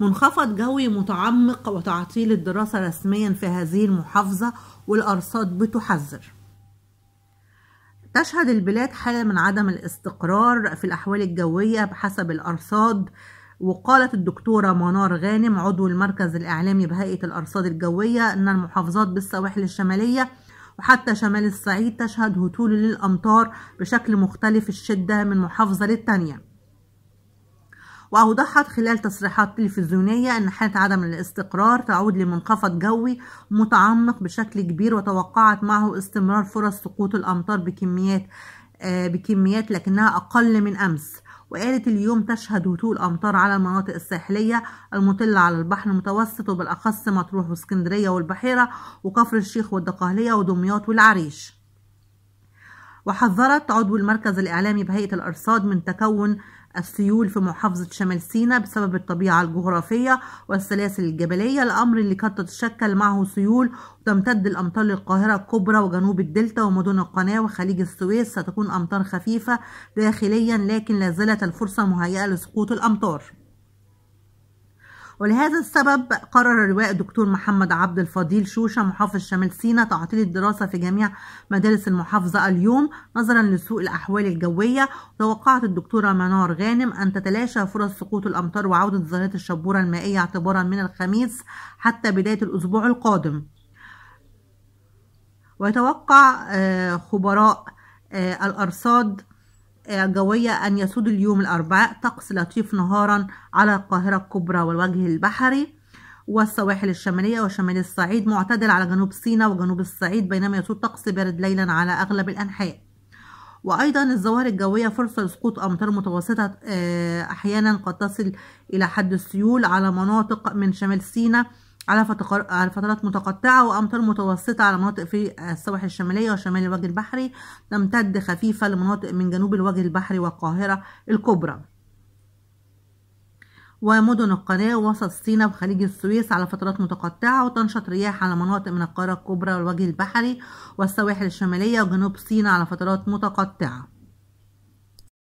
منخفض جوي متعمق وتعطيل الدراسة رسميا في هذه المحافظة والأرصاد بتحذر تشهد البلاد حالة من عدم الاستقرار في الأحوال الجوية بحسب الأرصاد وقالت الدكتورة منار غانم عضو المركز الإعلامي بهيئة الأرصاد الجوية أن المحافظات بالسواحل الشمالية وحتى شمال الصعيد تشهد هطول للأمطار بشكل مختلف الشدة من محافظة للتانية وأوضحت خلال تصريحات تلفزيونية أن حالة عدم الاستقرار تعود لمنخفض جوي متعمق بشكل كبير وتوقعت معه استمرار فرص سقوط الأمطار بكميات آه، بكميات لكنها أقل من أمس وقالت اليوم تشهد هدوء الأمطار على المناطق الساحلية المطلة على البحر المتوسط وبالأخص مطروح واسكندرية والبحيرة وكفر الشيخ والدقهلية ودمياط والعريش وحذرت عضو المركز الإعلامي بهيئة الأرصاد من تكون السيول في محافظة شمال سيناء بسبب الطبيعة الجغرافية والسلاسل الجبلية الأمر اللي قد تتشكل معه سيول وتمتد الأمطار للقاهرة الكبرى وجنوب الدلتا ومدن القناة وخليج السويس ستكون أمطار خفيفة داخليا لكن لا زالت الفرصة مهيئة لسقوط الأمطار ولهذا السبب قرر اللواء الدكتور محمد عبد الفضيل شوشه محافظ شمال سيناء تعطيل الدراسه في جميع مدارس المحافظه اليوم نظرا لسوء الاحوال الجويه توقعت الدكتوره منار غانم ان تتلاشى فرص سقوط الامطار وعوده ظاهره الشبوره المائيه اعتبارا من الخميس حتى بدايه الاسبوع القادم ويتوقع آه، خبراء آه، الارصاد جوية أن يسود اليوم الأربعاء طقس لطيف نهارا على القاهرة الكبرى والوجه البحري والسواحل الشمالية وشمال الصعيد معتدل على جنوب سيناء وجنوب الصعيد بينما يسود طقس بارد ليلا على أغلب الأنحاء وأيضا الظواهر الجوية فرصة لسقوط أمطار متوسطة آه، أحيانا قد تصل إلى حد السيول على مناطق من شمال سيناء على فتقر... على فترات متقطعة وأمطار متوسطة على مناطق في السواحل الشمالية وشمال الوجه البحري تمتد خفيفة لمناطق من جنوب الوجه البحري والقاهرة الكبرى ومدن القناة وسط سيناء وخليج السويس على فترات متقطعة وتنشط رياح على مناطق من القاهرة الكبرى والوجه البحري والسواحل الشمالية وجنوب سيناء على فترات متقطعة